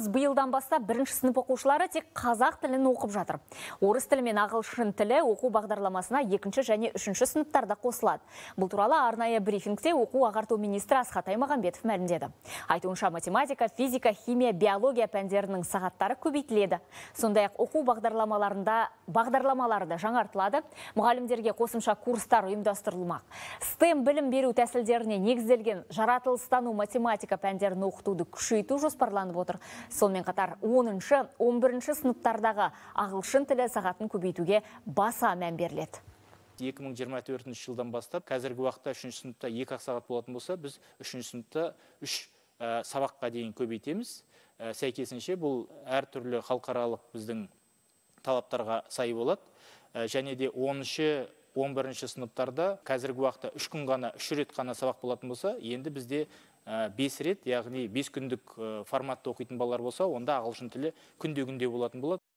биылдан баста бірінші сынып оқушылары тек қазақ тілін оқып жатыр. Орыс тілі мен ағылшын тілі оқу бағдарламасына екінші және үшінші сыныптарда қосылады. Бұл туралы арнайы брифингте оқу ағарту министрі Асхат Аймағамбетов мәлімдеді. Айтуынша математика, физика, химия, биология пәндерінің сағаттары көбейтіледі. Сондай-ақ оқу бағдарламаларында бағдарламалары да жаңартылады. Мұғалімдерге қосымша курстар ұйымдастырылмақ. STEM білім беру тәсілдеріне негізделген жаратылыстану математика пәндерін оқытуды күшейту жоспарланып отыр Сонымен қатар 10-11 сыныптардағы ағылшын тілі сағатын көбейтуге баса мән беріледі. 2024 жылдан бастап қазіргі уақытта үшінші сыныпта 2 ақ сағат болатын болса біз үшінші сыныпта үш ә, сабаққа дейін көбейтеміз ә, сәйкесінше бұл әртүрлі халықаралық біздің талаптарға сай болады ә, және де оныншы 11 сыныптарда қазіргі уақытта үш күн ғана үш рет қана сабақ болатын болса енді бізде бес рет яғни бес күндік форматта оқитын балалар болса онда ағылшын тілі күнде күнде болатын болады